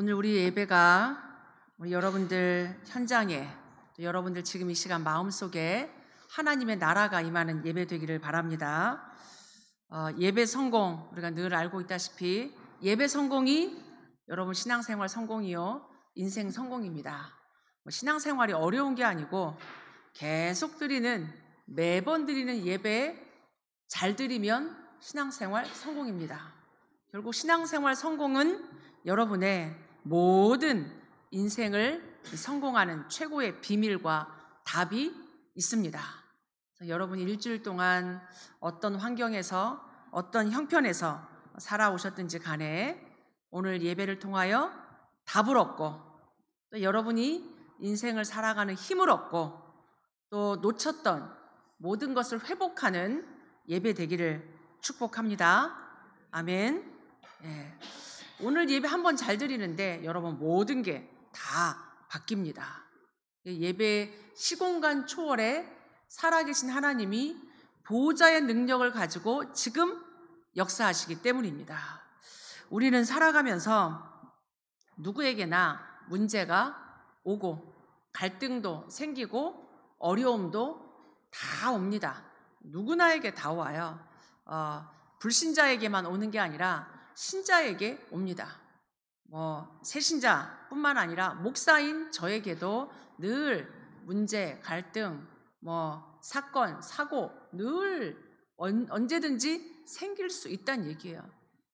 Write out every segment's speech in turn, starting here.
오늘 우리 예배가 여러분들 현장에 여러분들 지금 이 시간 마음속에 하나님의 나라가 임하는 예배 되기를 바랍니다. 어, 예배 성공 우리가 늘 알고 있다시피 예배 성공이 여러분 신앙생활 성공이요 인생 성공입니다. 뭐 신앙생활이 어려운 게 아니고 계속 드리는 매번 드리는 예배 잘 드리면 신앙생활 성공입니다. 결국 신앙생활 성공은 여러분의 모든 인생을 성공하는 최고의 비밀과 답이 있습니다. 여러분이 일주일 동안 어떤 환경에서 어떤 형편에서 살아오셨든지 간에 오늘 예배를 통하여 답을 얻고 또 여러분이 인생을 살아가는 힘을 얻고 또 놓쳤던 모든 것을 회복하는 예배 되기를 축복합니다. 아멘. 예. 오늘 예배 한번잘 드리는데 여러분 모든 게 다 바뀝니다. 예배 시공간 초월에 살아계신 하나님이 보호자의 능력을 가지고 지금 역사하시기 때문입니다. 우리는 살아가면서 누구에게나 문제가 오고 갈등도 생기고 어려움도 다 옵니다. 누구나에게 다 와요. 어, 불신자에게만 오는 게 아니라 신자에게 옵니다. 뭐 새신자뿐만 아니라 목사인 저에게도 늘 문제, 갈등, 뭐 사건, 사고 늘 언제든지 생길 수 있다는 얘기예요.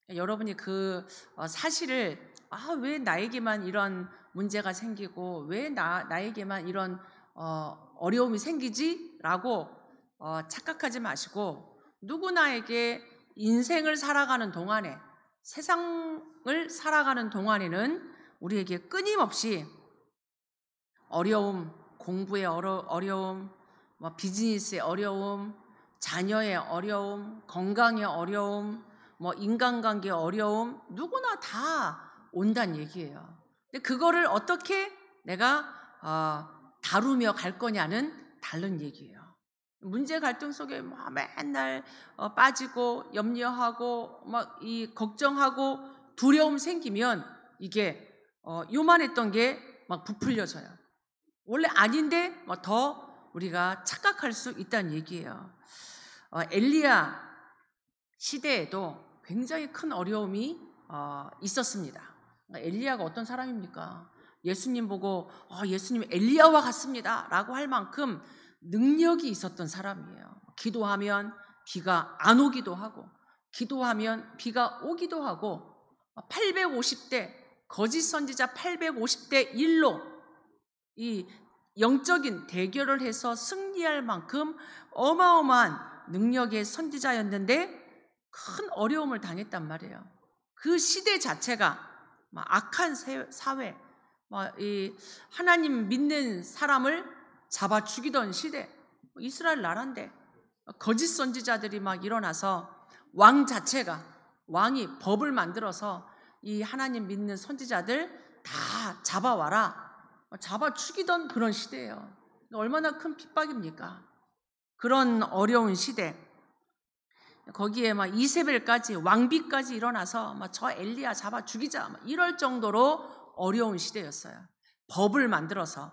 그러니까 여러분이 그 어, 사실을 아 왜 나에게만 이런 문제가 생기고 왜 나 나에게만 이런 어, 어려움이 생기지라고 어, 착각하지 마시고 누구나에게 인생을 살아가는 동안에 세상을 살아가는 동안에는 우리에게 끊임없이 어려움, 공부의 어려, 어려움, 뭐 비즈니스의 어려움, 자녀의 어려움, 건강의 어려움, 뭐 인간관계의 어려움 누구나 다 온다는 얘기예요. 근데 그거를 어떻게 내가 어, 다루며 갈 거냐는 다른 얘기예요. 문제 갈등 속에 뭐 맨날 어, 빠지고 염려하고 막이 뭐 걱정하고 두려움 생기면 이게 어, 요만했던 게 막 부풀려져요. 원래 아닌데 뭐더 우리가 착각할 수 있다는 얘기예요. 어, 엘리야 시대에도 굉장히 큰 어려움이 어, 있었습니다. 엘리야가 어떤 사람입니까? 예수님 보고 어, 예수님 엘리야와 같습니다라고 할 만큼 능력이 있었던 사람이에요. 기도하면 비가 안 오기도 하고, 기도하면 비가 오기도 하고, 850대, 거짓 선지자 850대 1로 이 영적인 대결을 해서 승리할 만큼 어마어마한 능력의 선지자였는데 큰 어려움을 당했단 말이에요. 그 시대 자체가 악한 사회, 하나님 믿는 사람을 잡아 죽이던 시대, 뭐 이스라엘 나라인데 거짓 선지자들이 막 일어나서 왕 자체가 왕이 법을 만들어서 이 하나님 믿는 선지자들 다 잡아와라. 어, 잡아 죽이던 그런 시대예요. 얼마나 큰 핍박입니까? 그런 어려운 시대. 거기에 막 이세벨까지 왕비까지 일어나서 막 저 엘리야 잡아 죽이자 이럴 정도로 어려운 시대였어요. 법을 만들어서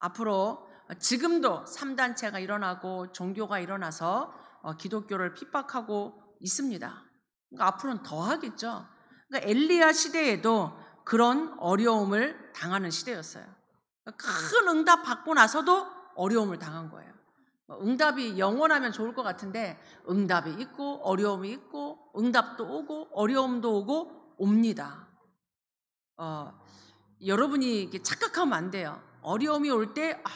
앞으로 어, 지금도 3단체가 일어나고 종교가 일어나서 어, 기독교를 핍박하고 있습니다. 그러니까 앞으로는 더 하겠죠. 그러니까 엘리야 시대에도 그런 어려움을 당하는 시대였어요. 그러니까 큰 응답 받고 나서도 어려움을 당한 거예요. 뭐 응답이 영원하면 좋을 것 같은데 응답이 있고 어려움이 있고 응답도 오고 어려움도 오고 옵니다. 어, 여러분이 착각하면 안 돼요. 어려움이 올 때 아,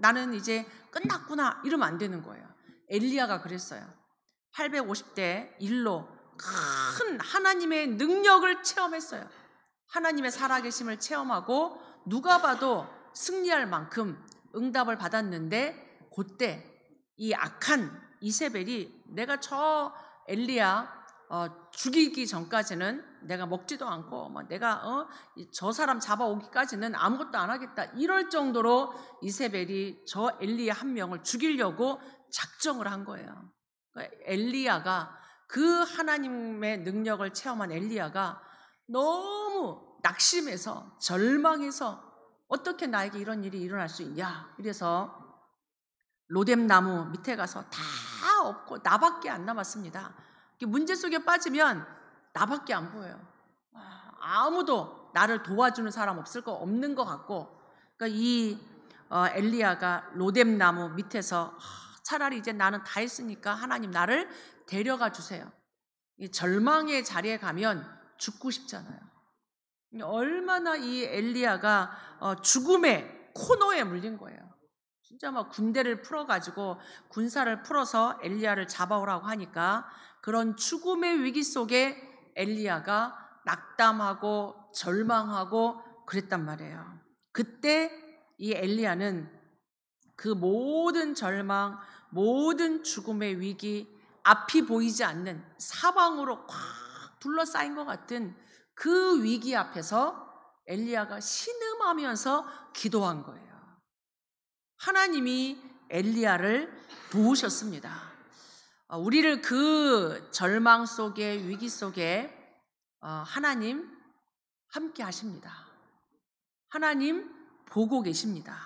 나는 이제 끝났구나 이러면 안 되는 거예요. 엘리야가 그랬어요. 850대 일로 큰 하나님의 능력을 체험했어요. 하나님의 살아계심을 체험하고 누가 봐도 승리할 만큼 응답을 받았는데 그때 이 악한 이세벨이 내가 저 엘리야 어, 죽이기 전까지는 내가 먹지도 않고 뭐 내가 어, 저 사람 잡아오기까지는 아무것도 안 하겠다 이럴 정도로 이세벨이 저 엘리야 한 명을 죽이려고 작정을 한 거예요. 그러니까 엘리야가 그 하나님의 능력을 체험한 엘리야가 너무 낙심해서 절망해서 어떻게 나에게 이런 일이 일어날 수 있냐 이래서 로뎀 나무 밑에 가서 다 없고 나밖에 안 남았습니다. 문제 속에 빠지면 나밖에 안 보여요. 아, 아무도 나를 도와주는 사람 없을 거 없는 것 같고 그러니까 이 어, 엘리야가 로뎀나무 밑에서 아, 차라리 이제 나는 다 했으니까 하나님 나를 데려가 주세요. 절망의 자리에 가면 죽고 싶잖아요. 얼마나 이 엘리야가 어, 죽음의 코너에 물린 거예요. 진짜 막 군대를 풀어가지고 군사를 풀어서 엘리야를 잡아오라고 하니까 그런 죽음의 위기 속에 엘리야가 낙담하고 절망하고 그랬단 말이에요. 그때 이 엘리야는 그 모든 절망, 모든 죽음의 위기, 앞이 보이지 않는 사방으로 꽉 둘러싸인 것 같은 그 위기 앞에서 엘리야가 신음하면서 기도한 거예요. 하나님이 엘리야를 도우셨습니다. 어, 우리를 그 절망 속에 위기 속에 어, 하나님 함께 하십니다. 하나님 보고 계십니다.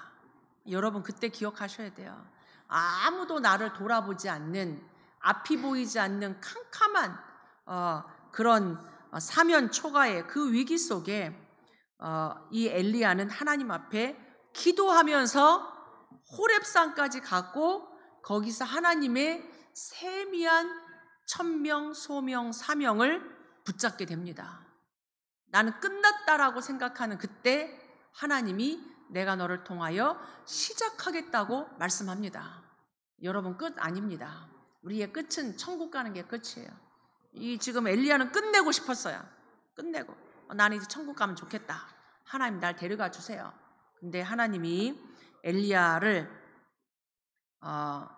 여러분 그때 기억하셔야 돼요. 아무도 나를 돌아보지 않는 앞이 보이지 않는 캄캄한 어, 그런 어, 사면 초가의 그 위기 속에 어, 이 엘리야는 하나님 앞에 기도하면서 호랩산까지 갔고 거기서 하나님의 세미한 천명, 소명, 사명을 붙잡게 됩니다. 나는 끝났다라고 생각하는 그때 하나님이 내가 너를 통하여 시작하겠다고 말씀합니다. 여러분 끝 아닙니다. 우리의 끝은 천국 가는 게 끝이에요. 이 지금 엘리야는 끝내고 싶었어요. 끝내고 어, 나는 이제 천국 가면 좋겠다. 하나님 날 데려가 주세요. 근데 하나님이 엘리야를 어,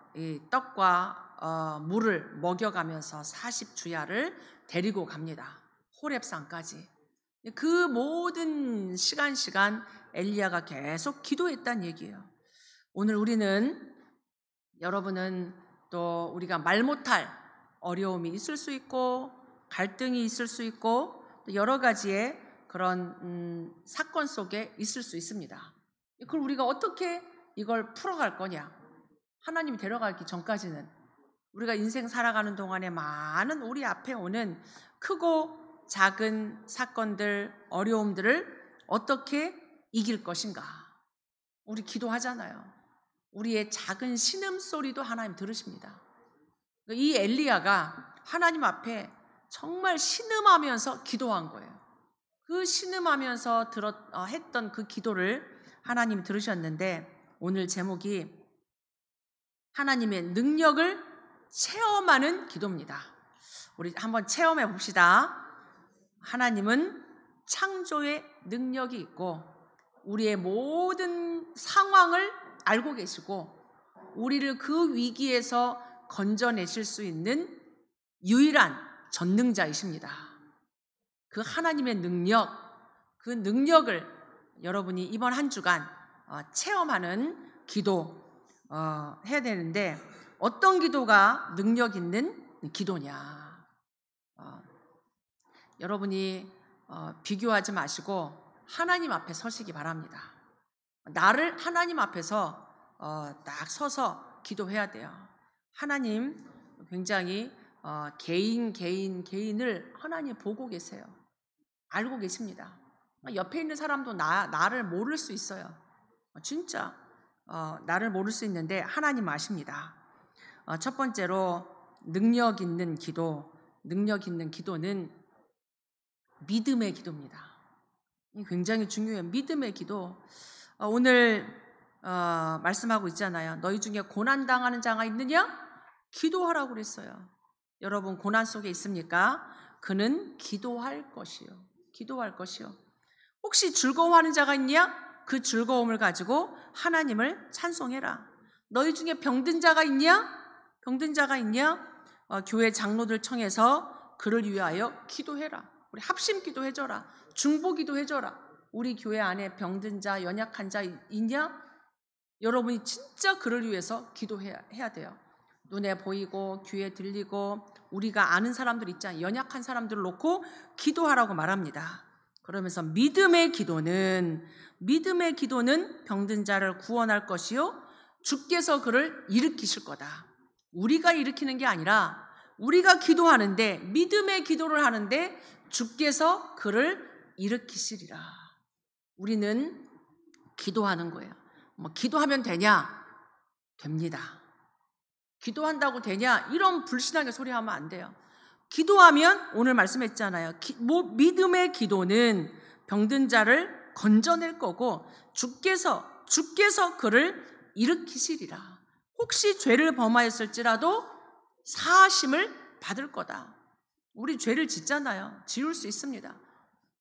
떡과 어, 물을 먹여가면서 40주야를 데리고 갑니다. 호랩산까지. 그 모든 시간 시간 엘리야가 계속 기도했단 얘기예요. 오늘 우리는 여러분은 또 우리가 말 못할 어려움이 있을 수 있고 갈등이 있을 수 있고 여러 가지의 그런 음, 사건 속에 있을 수 있습니다. 그걸 우리가 어떻게 이걸 풀어갈 거냐? 하나님이 데려가기 전까지는 우리가 인생 살아가는 동안에 많은 우리 앞에 오는 크고 작은 사건들, 어려움들을 어떻게 이길 것인가. 우리 기도하잖아요. 우리의 작은 신음소리도 하나님 들으십니다. 이 엘리야가 하나님 앞에 정말 신음하면서 기도한 거예요. 그 신음하면서 들었, 어, 했던 그 기도를 하나님 들으셨는데 오늘 제목이 하나님의 능력을 체험하는 기도입니다. 우리 한번 체험해 봅시다. 하나님은 창조의 능력이 있고 우리의 모든 상황을 알고 계시고 우리를 그 위기에서 건져내실 수 있는 유일한 전능자이십니다. 그 하나님의 능력, 그 능력을 여러분이 이번 한 주간 어, 체험하는 기도 어, 해야 되는데 어떤 기도가 능력 있는 기도냐. 어, 여러분이 어, 비교하지 마시고 하나님 앞에 서시기 바랍니다. 나를 하나님 앞에서 어, 딱 서서 기도해야 돼요. 하나님 굉장히 어, 개인 개인 개인을 하나님 보고 계세요. 알고 계십니다. 옆에 있는 사람도 나, 나를 모를 수 있어요. 진짜 어, 나를 모를 수 있는데 하나님 아십니다. 어, 첫 번째로 능력 있는 기도. 능력 있는 기도는 믿음의 기도입니다. 굉장히 중요해요. 믿음의 기도. 어, 오늘 어, 말씀하고 있잖아요. 너희 중에 고난 당하는 자가 있느냐? 기도하라고 그랬어요. 여러분 고난 속에 있습니까? 그는 기도할 것이요. 기도할 것이요. 혹시 즐거워하는 자가 있냐? 그 즐거움을 가지고 하나님을 찬송해라. 너희 중에 병든 자가 있냐? 병든 자가 있냐? 어, 교회 장로들 청해서 그를 위하여 기도해라. 우리 합심 기도해줘라. 중보 기도해줘라. 우리 교회 안에 병든 자, 연약한 자 있냐? 여러분이 진짜 그를 위해서 기도해야 해야 돼요. 눈에 보이고 귀에 들리고 우리가 아는 사람들 있잖아요. 연약한 사람들을 놓고 기도하라고 말합니다. 그러면서 믿음의 기도는 믿음의 기도는 병든 자를 구원할 것이요 주께서 그를 일으키실 거다. 우리가 일으키는 게 아니라 우리가 기도하는데 믿음의 기도를 하는데 주께서 그를 일으키시리라. 우리는 기도하는 거예요. 뭐 기도하면 되냐? 됩니다. 기도한다고 되냐? 이런 불신하게 소리하면 안 돼요. 기도하면 오늘 말씀했잖아요. 기, 뭐, 믿음의 기도는 병든 자를 건져낼 거고 주께서 주께서 그를 일으키시리라. 혹시 죄를 범하였을지라도 사심을 받을 거다. 우리 죄를 짓잖아요. 지울 수 있습니다.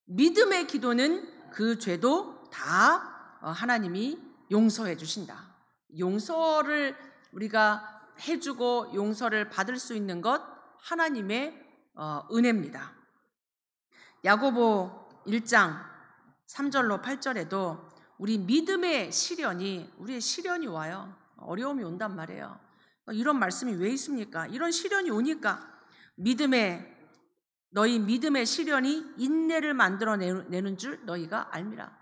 믿음의 기도는 그 죄도 다 어, 하나님이 용서해 주신다. 용서를 우리가 해주고 용서를 받을 수 있는 것 하나님의 어, 은혜입니다. 야고보 1장 3절로 8절에도 우리 믿음의 시련이 우리의 시련이 와요. 어려움이 온단 말이에요. 어, 이런 말씀이 왜 있습니까? 이런 시련이 오니까 믿음의 너희 믿음의 시련이 인내를 만들어내는 줄 너희가 알미라.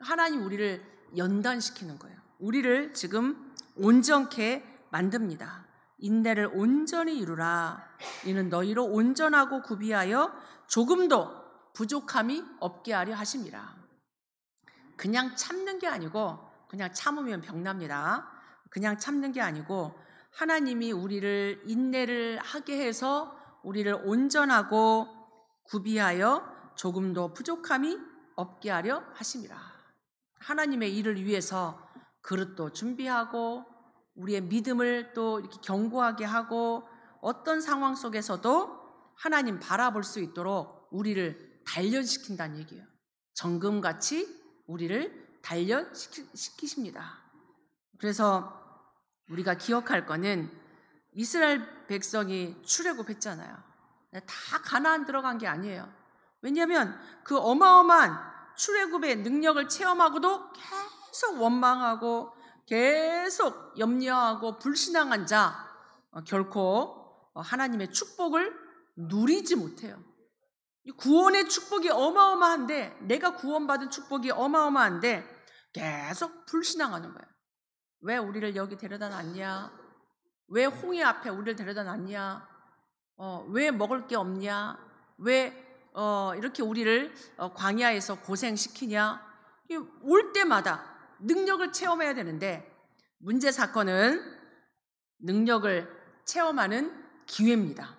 하나님 우리를 연단시키는 거예요. 우리를 지금 온전케 만듭니다. 인내를 온전히 이루라. 이는 너희로 온전하고 구비하여 조금도 부족함이 없게 하려 하십니다. 그냥 참는 게 아니고 그냥 참으면 병납니다. 그냥 참는 게 아니고 하나님이 우리를 인내를 하게 해서 우리를 온전하고 구비하여 조금도 부족함이 없게 하려 하심이라. 하나님의 일을 위해서 그릇도 준비하고 우리의 믿음을 또 이렇게 견고하게 하고 어떤 상황 속에서도 하나님 바라볼 수 있도록 우리를 단련시킨다는 얘기예요. 정금같이 우리를 단련시키십니다. 그래서 우리가 기억할 거는 이스라엘 백성이 출애굽했잖아요. 네, 다 가나안 들어간 게 아니에요. 왜냐하면 그 어마어마한 출애굽의 능력을 체험하고도 계속 원망하고 계속 염려하고 불신앙한 자 어, 결코 어, 하나님의 축복을 누리지 못해요. 구원의 축복이 어마어마한데 내가 구원받은 축복이 어마어마한데 계속 불신앙하는 거예요. 왜 우리를 여기 데려다 놨냐? 왜 홍해 앞에 우리를 데려다 놨냐? 어, 왜 먹을 게 없냐? 왜 어, 이렇게 우리를 어, 광야에서 고생시키냐? 올 때마다 능력을 체험해야 되는데 문제 사건은 능력을 체험하는 기회입니다.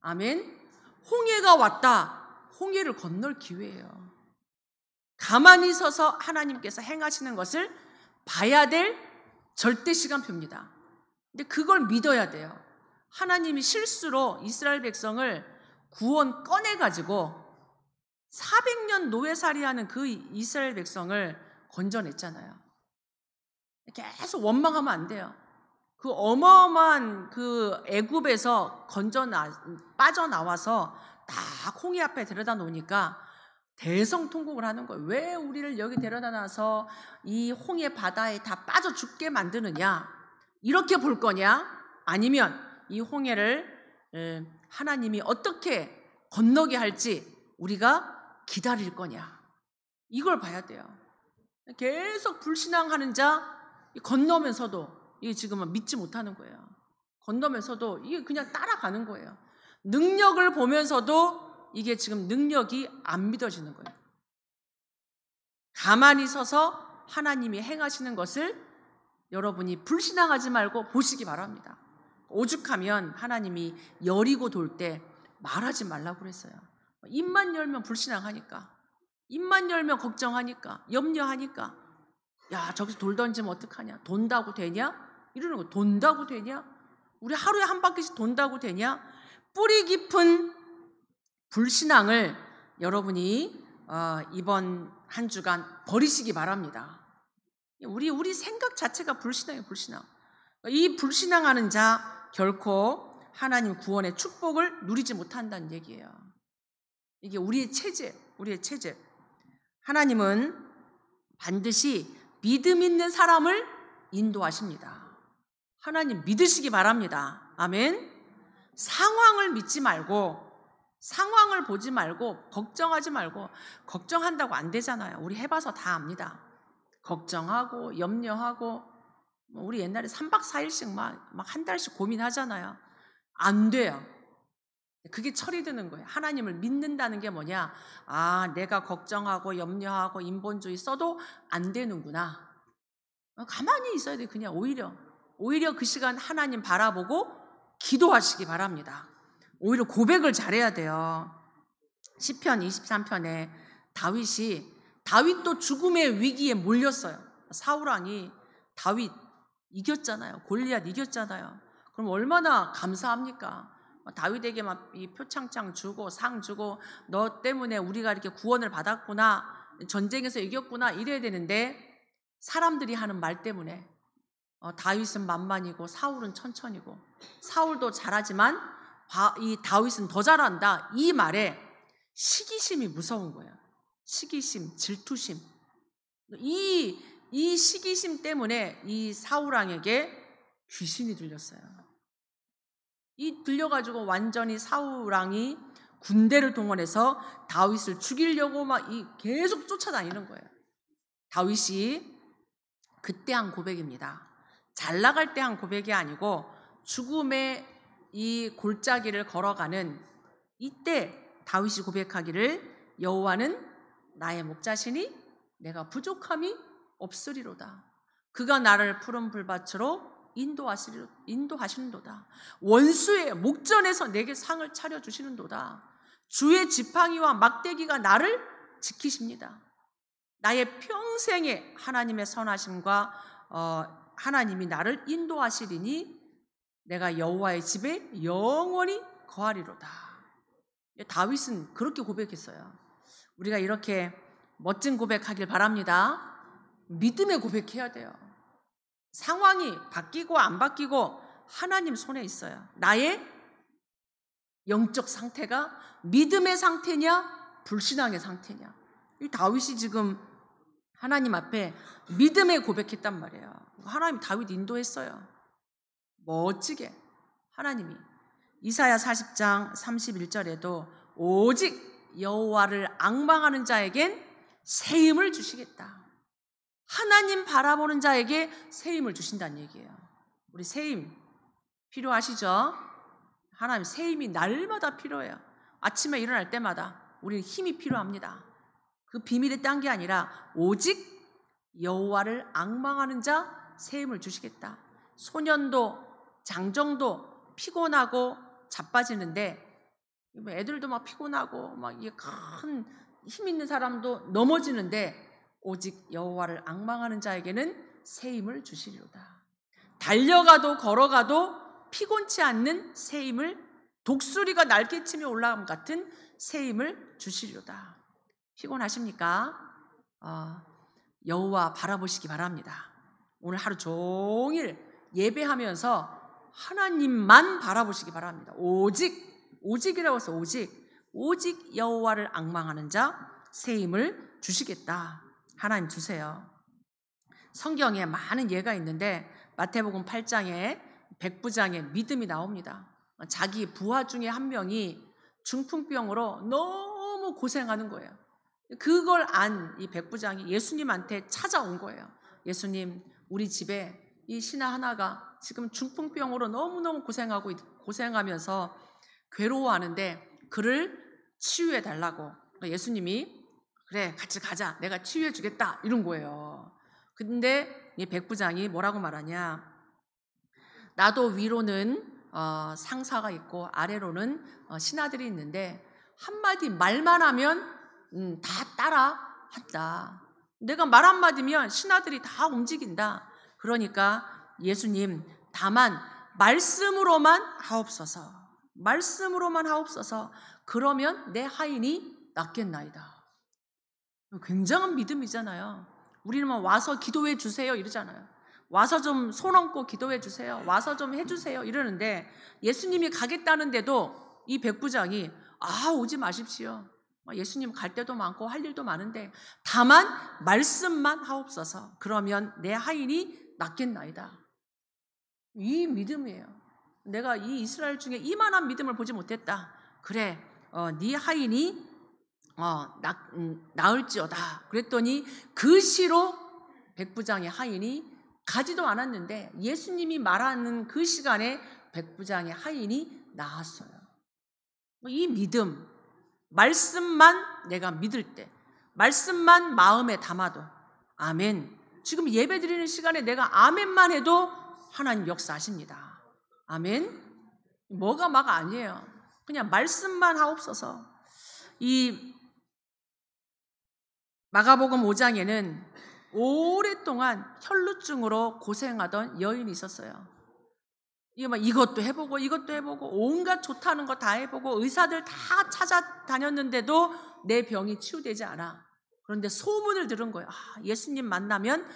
아멘. 홍해가 왔다. 홍해를 건널 기회예요. 가만히 서서 하나님께서 행하시는 것을 봐야 될 절대 시간표입니다. 근데 그걸 믿어야 돼요. 하나님이 실수로 이스라엘 백성을 구원 꺼내가지고 400년 노예살이하는 그 이스라엘 백성을 건져냈잖아요. 계속 원망하면 안 돼요. 그 어마어마한 그 애굽에서 건져 나 빠져나와서 다 콩이 앞에 데려다 놓으니까 대성 통곡을 하는 거예요. 왜 우리를 여기 데려다 놔서 이 홍해 바다에 다 빠져 죽게 만드느냐? 이렇게 볼 거냐? 아니면 이 홍해를 하나님이 어떻게 건너게 할지 우리가 기다릴 거냐? 이걸 봐야 돼요. 계속 불신앙하는 자 건너면서도 이게 지금은 믿지 못하는 거예요. 건너면서도 이게 그냥 따라가는 거예요. 능력을 보면서도 이게 지금 능력이 안 믿어지는 거예요. 가만히 서서 하나님이 행하시는 것을 여러분이 불신앙하지 말고 보시기 바랍니다. 오죽하면 하나님이 여리고 돌 때 말하지 말라고 그랬어요. 입만 열면 불신앙하니까. 입만 열면 걱정하니까. 염려하니까. 야, 저기서 돌 던지면 어떡하냐? 돈다고 되냐? 이러는 거. 돈다고 되냐? 우리 하루에 한 바퀴씩 돈다고 되냐? 뿌리 깊은 불신앙을 여러분이 어, 이번 한 주간 버리시기 바랍니다. 우리 우리 생각 자체가 불신앙이에요, 불신앙. 이 불신앙하는 자 결코 하나님 구원의 축복을 누리지 못한다는 얘기예요. 이게 우리의 체제, 우리의 체제. 하나님은 반드시 믿음 있는 사람을 인도하십니다. 하나님 믿으시기 바랍니다. 아멘. 상황을 믿지 말고 상황을 보지 말고 걱정하지 말고 걱정한다고 안 되잖아요. 우리 해봐서 다 압니다. 걱정하고 염려하고 뭐 우리 옛날에 3박 4일씩 막 한 달씩 고민하잖아요. 안 돼요. 그게 철이 드는 거예요. 하나님을 믿는다는 게 뭐냐? 아, 내가 걱정하고 염려하고 인본주의 써도 안 되는구나. 가만히 있어야 돼. 그냥 오히려 오히려 그 시간 하나님 바라보고 기도하시기 바랍니다. 오히려 고백을 잘해야 돼요. 1 0편 23편에 다윗이 다윗도 죽음의 위기에 몰렸어요. 사울 왕이 다윗 이겼잖아요. 골리앗 이겼잖아요. 그럼 얼마나 감사합니까? 다윗에게 막이 표창장 주고 상 주고 너 때문에 우리가 이렇게 구원을 받았구나 전쟁에서 이겼구나 이래야 되는데 사람들이 하는 말 때문에 어, 다윗은 만만이고 사울은 천천히고 사울도 잘하지만 이 다윗은 더 잘한다 이 말에 시기심이 무서운 거예요. 시기심, 질투심. 이, 이 시기심 때문에 이 사우랑에게 귀신이 들렸어요. 이 들려가지고 완전히 사우랑이 군대를 동원해서 다윗을 죽이려고 막 이 계속 쫓아다니는 거예요. 다윗이 그때 한 고백입니다. 잘 나갈 때 한 고백이 아니고 죽음의 이 골짜기를 걸어가는 이때 다윗이 고백하기를 여호와는 나의 목자시니 내가 부족함이 없으리로다. 그가 나를 푸른 불밭으로 인도하시리, 인도하시는도다. 원수의 목전에서 내게 상을 차려주시는도다. 주의 지팡이와 막대기가 나를 지키십니다. 나의 평생에 하나님의 선하심과 어, 하나님이 나를 인도하시리니 내가 여호와의 집에 영원히 거하리로다. 다윗은 그렇게 고백했어요. 우리가 이렇게 멋진 고백하길 바랍니다. 믿음의 고백해야 돼요. 상황이 바뀌고 안 바뀌고 하나님 손에 있어요. 나의 영적 상태가 믿음의 상태냐, 불신앙의 상태냐. 이 다윗이 지금 하나님 앞에 믿음의 고백했단 말이에요. 하나님 다윗 인도했어요. 멋지게 하나님이 이사야 40장 31절에도 오직 여호와를 악망하는 자에겐 세임을 주시겠다. 하나님 바라보는 자에게 세임을 주신다는 얘기예요. 우리 세임 필요하시죠? 하나님 세임이 날마다 필요해요. 아침에 일어날 때마다 우리는 힘이 필요합니다. 그 비밀이 딴게 아니라 오직 여호와를 악망하는 자 세임을 주시겠다. 소년도 장정도 피곤하고 자빠지는데 뭐 애들도 막 피곤하고 막큰힘 있는 사람도 넘어지는데 오직 여호와를 악망하는 자에게는 새 힘을 주시리로다. 달려가도 걸어가도 피곤치 않는 새 힘을 독수리가 날개치며 올라감 같은 새 힘을 주시리로다. 피곤하십니까? 어, 여호와 바라보시기 바랍니다. 오늘 하루 종일 예배하면서 하나님만 바라보시기 바랍니다. 오직 오직이라고 해서 오직 오직 여호와를 악망하는 자 세임을 주시겠다. 하나님 주세요. 성경에 많은 예가 있는데 마태복음 8장에 백부장의 믿음이 나옵니다. 자기 부하 중에 한 명이 중풍병으로 너무 고생하는 거예요. 그걸 안 이 백부장이 예수님한테 찾아온 거예요. 예수님, 우리 집에 이 신하 하나가 지금 중풍병으로 너무너무 고생하고 고생하면서 괴로워하는데 그를 치유해 달라고 그러니까 예수님이 그래 같이 가자 내가 치유해 주겠다 이런 거예요. 근데 이 백부장이 뭐라고 말하냐? 나도 위로는 어, 상사가 있고 아래로는 어, 신하들이 있는데 한마디 말만 하면 음, 다 따라한다. 내가 말 한마디면 신하들이 다 움직인다. 그러니까 예수님 다만 말씀으로만 하옵소서. 말씀으로만 하옵소서. 그러면 내 하인이 낫겠나이다. 굉장한 믿음이잖아요. 우리는 뭐 와서 기도해 주세요 이러잖아요. 와서 좀 손 얹고 기도해 주세요. 와서 좀 해주세요 이러는데 예수님이 가겠다는데도 이 백부장이 아 오지 마십시오. 뭐 예수님 갈 때도 많고 할 일도 많은데 다만 말씀만 하옵소서. 그러면 내 하인이 낫겠나이다. 이 믿음이에요. 내가 이 이스라엘 중에 이만한 믿음을 보지 못했다. 그래, 어, 네 하인이 어, 나, 음, 나을지어다. 그랬더니 그 시로 백부장의 하인이 가지도 않았는데 예수님이 말하는 그 시간에 백부장의 하인이 나았어요. 뭐 이 믿음, 말씀만 내가 믿을 때, 말씀만 마음에 담아도, 아멘. 지금 예배 드리는 시간에 내가 아멘만 해도 하나님 역사하십니다. 아멘. 뭐가 막 아니에요. 그냥 말씀만 하옵소서. 이 마가복음 5장에는 오랫동안 혈루증으로 고생하던 여인이 있었어요. 이것도 해보고 이것도 해보고 온갖 좋다는 거 다 해보고 의사들 다 찾아다녔는데도 내 병이 치유되지 않아. 그런데 소문을 들은 거예요. 아, 예수님 만나면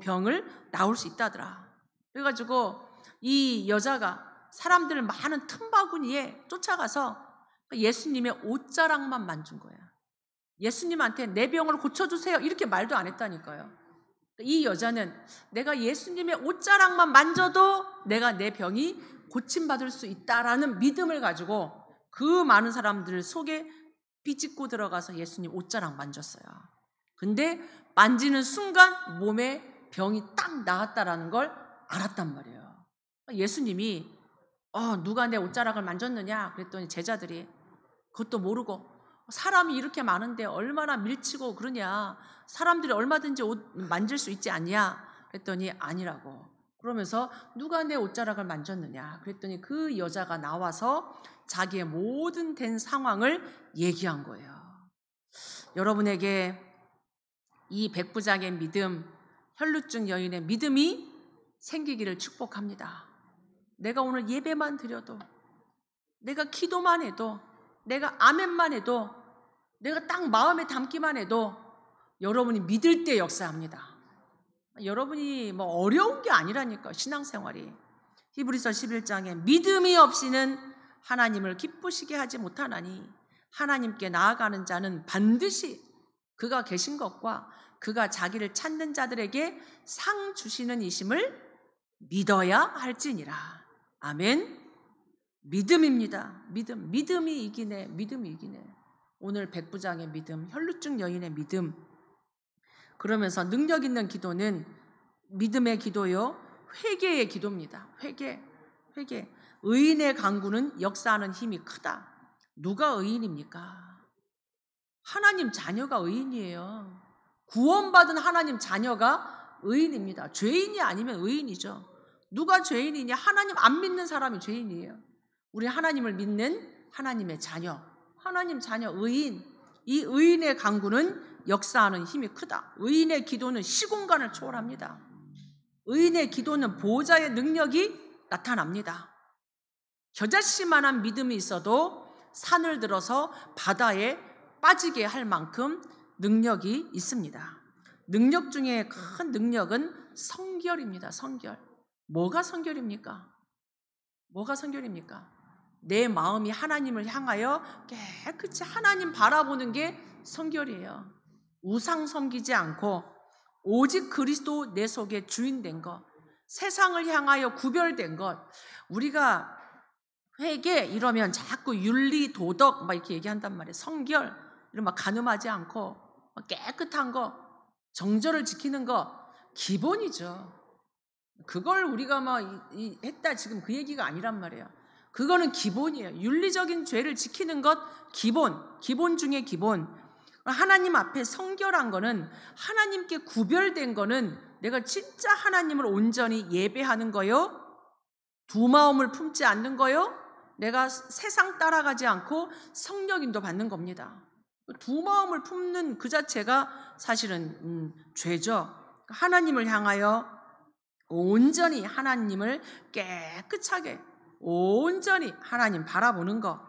병을 나올 수 있다더라. 그래가지고 이 여자가 사람들 을 많은 틈바구니에 쫓아가서 예수님의 옷자락만 만진 거야. 예수님한테 내 병을 고쳐주세요. 이렇게 말도 안 했다니까요. 이 여자는 내가 예수님의 옷자락만 만져도 내가 내 병이 고침받을 수 있다라는 믿음을 가지고 그 많은 사람들 속에 비집고 들어가서 예수님 옷자락 만졌어요. 근데 만지는 순간 몸에 병이 딱 나았다라는 걸 알았단 말이에요. 예수님이 어, 누가 내 옷자락을 만졌느냐 그랬더니 제자들이 그것도 모르고 사람이 이렇게 많은데 얼마나 밀치고 그러냐 사람들이 얼마든지 옷 만질 수 있지 않냐 그랬더니 아니라고 그러면서 누가 내 옷자락을 만졌느냐 그랬더니 그 여자가 나와서 자기의 모든 된 상황을 얘기한 거예요. 여러분에게 이 백부장의 믿음, 혈루증 여인의 믿음이 생기기를 축복합니다. 내가 오늘 예배만 드려도, 내가 기도만 해도, 내가 아멘만 해도, 내가 딱 마음에 담기만 해도 여러분이 믿을 때 역사합니다. 여러분이 뭐 어려운 게 아니라니까 신앙생활이 히브리서 11장에 믿음이 없이는 하나님을 기쁘시게 하지 못하나니 하나님께 나아가는 자는 반드시 그가 계신 것과 그가 자기를 찾는 자들에게 상 주시는 이심을 믿어야 할지니라. 아멘. 믿음입니다. 믿음. 믿음이 이기네. 믿음이 이기네. 오늘 백부장의 믿음, 혈루증 여인의 믿음. 그러면서 능력 있는 기도는 믿음의 기도요, 회개의 기도입니다. 회개. 회개. 의인의 강구는 역사하는 힘이 크다. 누가 의인입니까? 하나님 자녀가 의인이에요. 구원받은 하나님 자녀가 의인입니다. 죄인이 아니면 의인이죠. 누가 죄인이냐? 하나님 안 믿는 사람이 죄인이에요. 우리 하나님을 믿는 하나님의 자녀. 하나님 자녀 의인. 이 의인의 강구는 역사하는 힘이 크다. 의인의 기도는 시공간을 초월합니다. 의인의 기도는 보호자의 능력이 나타납니다. 겨자씨만한 믿음이 있어도 산을 들어서 바다에 빠지게 할 만큼 능력이 있습니다. 능력 중에 큰 능력은 성결입니다. 성결. 뭐가 성결입니까? 뭐가 성결입니까? 내 마음이 하나님을 향하여 깨끗이 하나님 바라보는 게 성결이에요. 우상 섬기지 않고 오직 그리스도 내 속에 주인 된 것, 세상을 향하여 구별된 것, 우리가 회계 이러면 자꾸 윤리 도덕 막 이렇게 얘기한단 말이에요. 성결 이런 막 가늠하지 않고 막 깨끗한 거 정절을 지키는 거 기본이죠. 그걸 우리가 막 이, 했다 지금 그 얘기가 아니란 말이에요. 그거는 기본이에요. 윤리적인 죄를 지키는 것 기본, 기본 중에 기본. 하나님 앞에 성결한 거는 하나님께 구별된 거는 내가 진짜 하나님을 온전히 예배하는 거요. 두 마음을 품지 않는 거요. 내가 세상 따라가지 않고 성령 인도 받는 겁니다. 두 마음을 품는 그 자체가 사실은 음, 죄죠. 하나님을 향하여 온전히 하나님을 깨끗하게 온전히 하나님 바라보는 것.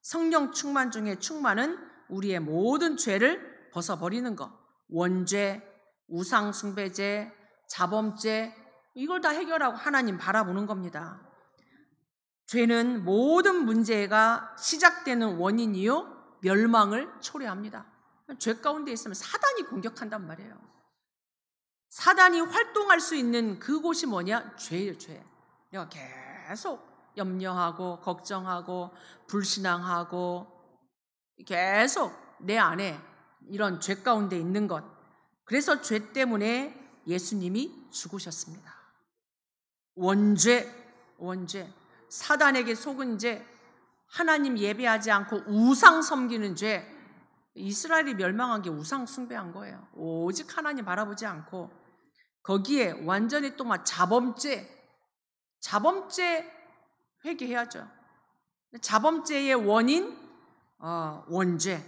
성령 충만 중에 충만은 우리의 모든 죄를 벗어버리는 것. 원죄, 우상숭배죄, 자범죄 이걸 다 해결하고 하나님 바라보는 겁니다. 죄는 모든 문제가 시작되는 원인이요 멸망을 초래합니다. 죄 가운데 있으면 사단이 공격한단 말이에요. 사단이 활동할 수 있는 그곳이 뭐냐? 죄예요, 죄. 내가 계속 염려하고 걱정하고 불신앙하고 계속 내 안에 이런 죄 가운데 있는 것. 그래서 죄 때문에 예수님이 죽으셨습니다. 원죄, 원죄. 사단에게 속은 죄, 하나님 예배하지 않고 우상 섬기는 죄, 이스라엘이 멸망한 게 우상 숭배한 거예요. 오직 하나님 바라보지 않고 거기에 완전히 또막 자범죄, 자범죄 회개해야죠. 자범죄의 원인, 어, 원죄,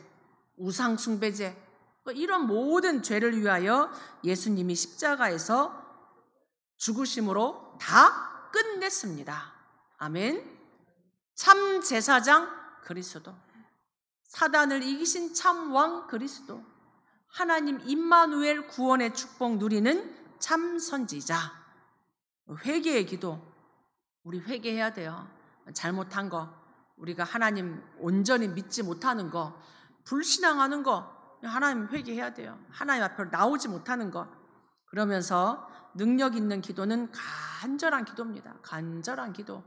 우상 숭배죄 그 이런 모든 죄를 위하여 예수님이 십자가에서 죽으심으로 다 끝냈습니다. 아멘. 참 제사장 그리스도. 사단을 이기신 참 왕 그리스도. 하나님 임마누엘 구원의 축복 누리는 참 선지자. 회개의 기도. 우리 회개해야 돼요. 잘못한 거, 우리가 하나님 온전히 믿지 못하는 거, 불신앙하는 거, 하나님 회개해야 돼요. 하나님 앞으로 나오지 못하는 것. 그러면서 능력 있는 기도는 간절한 기도입니다. 간절한 기도.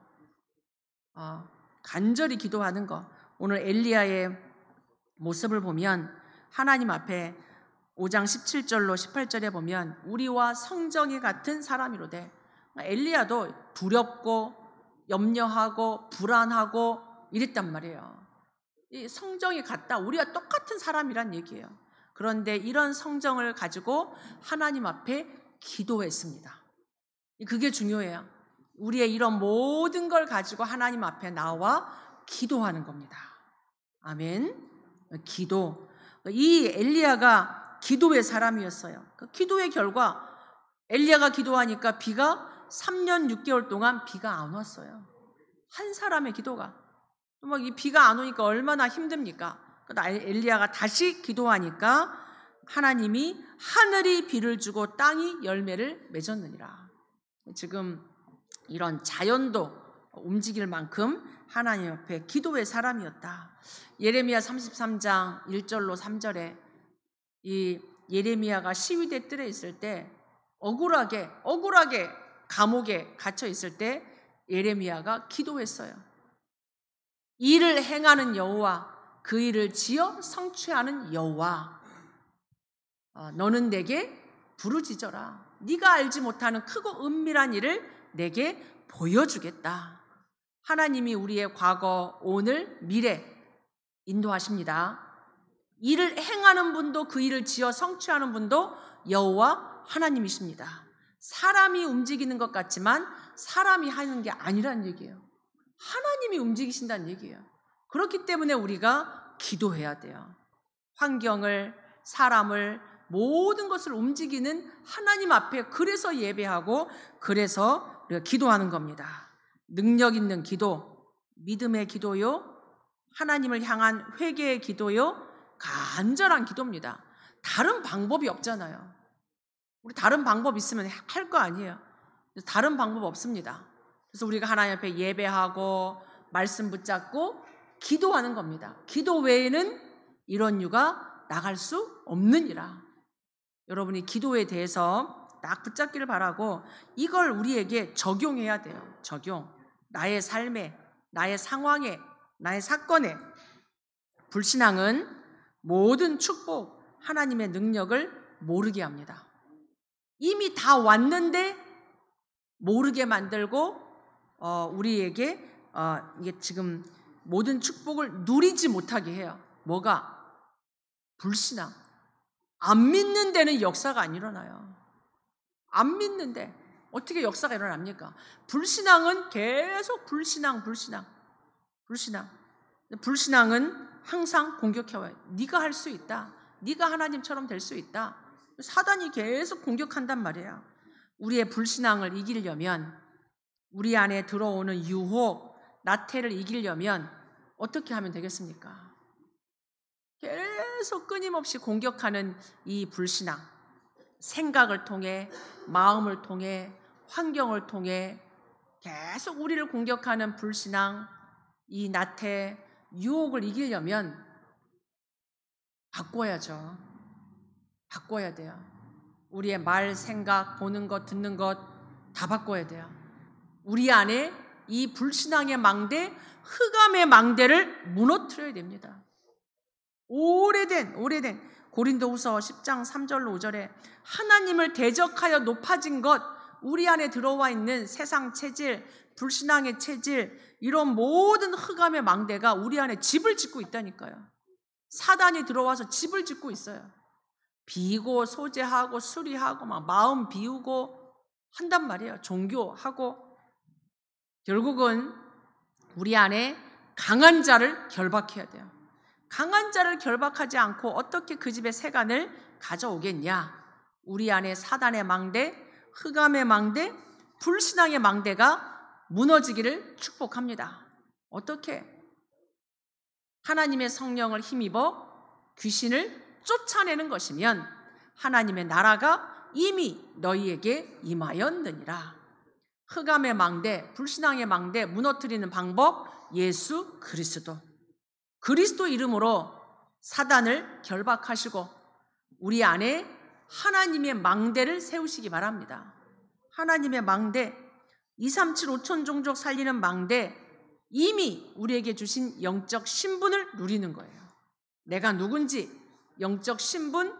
어, 간절히 기도하는 것. 오늘 엘리야의 모습을 보면 하나님 앞에 5장 17절로 18절에 보면 우리와 성정이 같은 사람이로 돼. 엘리야도 두렵고 염려하고 불안하고 이랬단 말이에요. 이 성정이 같다. 우리와 똑같은 사람이란 얘기예요. 그런데 이런 성정을 가지고 하나님 앞에 기도했습니다. 그게 중요해요. 우리의 이런 모든 걸 가지고 하나님 앞에 나와 기도하는 겁니다. 아멘. 기도. 이 엘리야가 기도의 사람이었어요. 그 기도의 결과 엘리야가 기도하니까 비가 3년 6개월 동안 비가 안 왔어요. 한 사람의 기도가 막이 비가 안 오니까 얼마나 힘듭니까? 엘리야가 다시 기도하니까 하나님이 하늘이 비를 주고 땅이 열매를 맺었느니라. 지금 이런 자연도 움직일 만큼 하나님 옆에 기도의 사람이었다. 예레미야 33장 1절로 3절에 이 예레미야가 시위대 뜰에 있을 때 억울하게 억울하게 감옥에 갇혀 있을 때 예레미야가 기도했어요. 일을 행하는 여호와 그 일을 지어 성취하는 여호와 어, 너는 내게 부르짖어라. 네가 알지 못하는 크고 은밀한 일을 내게 보여주겠다. 하나님이 우리의 과거, 오늘, 미래 인도하십니다. 일을 행하는 분도 그 일을 지어 성취하는 분도 여호와 하나님이십니다. 사람이 움직이는 것 같지만 사람이 하는 게 아니란 얘기예요. 하나님이 움직이신다는 얘기예요. 그렇기 때문에 우리가 기도해야 돼요. 환경을, 사람을, 모든 것을 움직이는 하나님 앞에 그래서 예배하고 그래서 우리가 기도하는 겁니다. 능력 있는 기도, 믿음의 기도요, 하나님을 향한 회개의 기도요, 간절한 기도입니다. 다른 방법이 없잖아요. 우리 다른 방법 있으면 할 거 아니에요. 다른 방법 없습니다. 그래서 우리가 하나님 앞에 예배하고 말씀 붙잡고 기도하는 겁니다. 기도 외에는 이런 유가 나갈 수 없느니라. 여러분이 기도에 대해서 딱 붙잡기를 바라고 이걸 우리에게 적용해야 돼요. 적용. 나의 삶에, 나의 상황에, 나의 사건에. 불신앙은 모든 축복, 하나님의 능력을 모르게 합니다. 이미 다 왔는데 모르게 만들고 어, 우리에게 어, 이게 지금 모든 축복을 누리지 못하게 해요. 뭐가? 불신앙. 안 믿는 데는 역사가 안 일어나요. 안 믿는데 어떻게 역사가 일어납니까? 불신앙은 계속 불신앙, 불신앙, 불신앙. 불신앙은 항상 공격해와요. 네가 할 수 있다. 네가 하나님처럼 될 수 있다. 사단이 계속 공격한단 말이에요. 우리의 불신앙을 이기려면 우리 안에 들어오는 유혹, 나태를 이기려면 어떻게 하면 되겠습니까? 계속 계속 끊임없이 공격하는 이 불신앙, 생각을 통해, 마음을 통해, 환경을 통해 계속 우리를 공격하는 불신앙, 이 나태, 유혹을 이기려면 바꿔야죠. 바꿔야 돼요. 우리의 말, 생각, 보는 것, 듣는 것 다 바꿔야 돼요. 우리 안에 이 불신앙의 망대, 흑암의 망대를 무너뜨려야 됩니다. 오래된 오래된 고린도후서 10장 3절로 5절에 하나님을 대적하여 높아진 것 우리 안에 들어와 있는 세상 체질, 불신앙의 체질 이런 모든 흑암의 망대가 우리 안에 집을 짓고 있다니까요. 사단이 들어와서 집을 짓고 있어요. 비고 소재하고 수리하고 막 마음 비우고 한단 말이에요. 종교하고 결국은 우리 안에 강한 자를 결박해야 돼요. 강한 자를 결박하지 않고 어떻게 그 집에 세간을 가져오겠냐? 우리 안에 사단의 망대, 흑암의 망대, 불신앙의 망대가 무너지기를 축복합니다. 어떻게? 하나님의 성령을 힘입어 귀신을 쫓아내는 것이면 하나님의 나라가 이미 너희에게 임하였느니라. 흑암의 망대, 불신앙의 망대 무너뜨리는 방법 예수 그리스도. 그리스도 이름으로 사단을 결박하시고 우리 안에 하나님의 망대를 세우시기 바랍니다. 하나님의 망대, 237 5천 종족 살리는 망대, 이미 우리에게 주신 영적 신분을 누리는 거예요. 내가 누군지 영적 신분,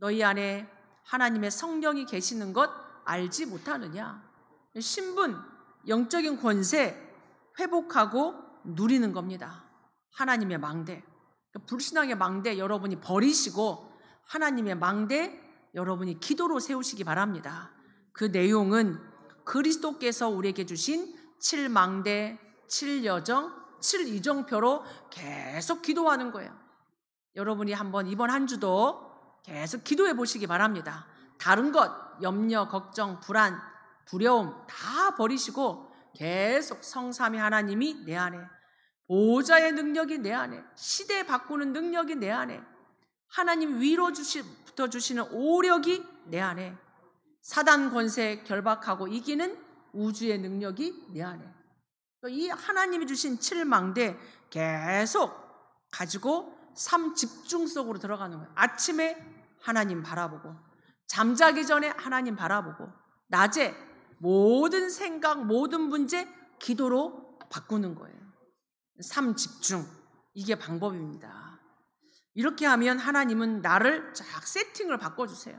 너희 안에 하나님의 성령이 계시는 것 알지 못하느냐. 신분, 영적인 권세 회복하고 누리는 겁니다. 하나님의 망대, 그러니까 불신앙의 망대 여러분이 버리시고 하나님의 망대 여러분이 기도로 세우시기 바랍니다. 그 내용은 그리스도께서 우리에게 주신 7망대, 7여정, 7이정표로 계속 기도하는 거예요. 여러분이 한번 이번 한 주도 계속 기도해 보시기 바랍니다. 다른 것, 염려, 걱정, 불안, 두려움 다 버리시고 계속 성삼위 하나님이 내 안에 보호자의 능력이 내 안에, 시대 바꾸는 능력이 내 안에, 하나님 위로 주시부터 주시는 오력이 내 안에, 사단 권세 결박하고 이기는 우주의 능력이 내 안에. 이 하나님이 주신 칠망대 계속 가지고 삶 집중 속으로 들어가는 거예요. 아침에 하나님 바라보고, 잠자기 전에 하나님 바라보고, 낮에 모든 생각, 모든 문제 기도로 바꾸는 거예요. 3. 집중 이게 방법입니다. 이렇게 하면 하나님은 나를 쫙 세팅을 바꿔주세요.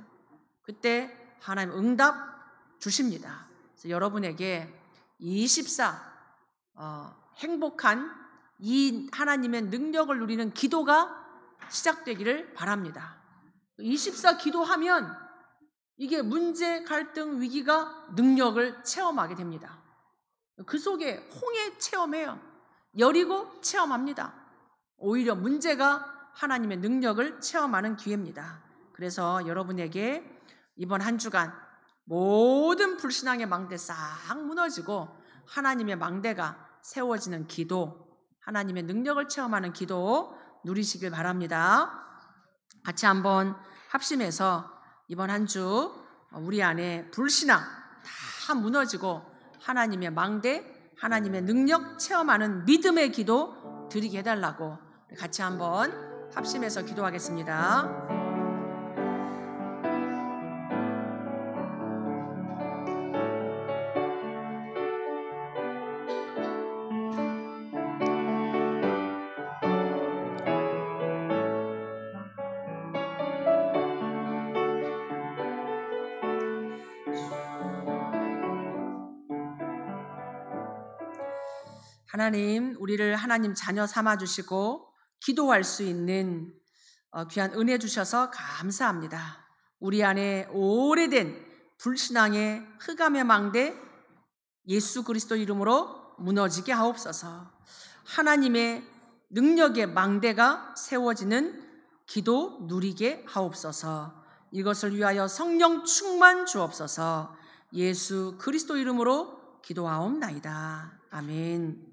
그때 하나님 응답 주십니다. 그래서 여러분에게 24 어, 행복한 이 하나님의 능력을 누리는 기도가 시작되기를 바랍니다. 24 기도하면 이게 문제, 갈등, 위기가 능력을 체험하게 됩니다. 그 속에 홍해 체험해요. 여리고 체험합니다. 오히려 문제가 하나님의 능력을 체험하는 기회입니다. 그래서 여러분에게 이번 한 주간 모든 불신앙의 망대 싹 무너지고 하나님의 망대가 세워지는 기도, 하나님의 능력을 체험하는 기도 누리시길 바랍니다. 같이 한번 합심해서 이번 한 주 우리 안에 불신앙 다 무너지고 하나님의 망대 하나님의 능력 체험하는 믿음의 기도 드리게 해달라고 같이 한번 합심해서 기도하겠습니다. 하나님, 우리를 하나님 자녀 삼아 주시고 기도할 수 있는 어, 귀한 은혜 주셔서 감사합니다. 우리 안에 오래된 불신앙의 흑암의 망대 예수 그리스도 이름으로 무너지게 하옵소서. 하나님의 능력의 망대가 세워지는 기도 누리게 하옵소서. 이것을 위하여 성령 충만 주옵소서. 예수 그리스도 이름으로 기도하옵나이다. 아멘.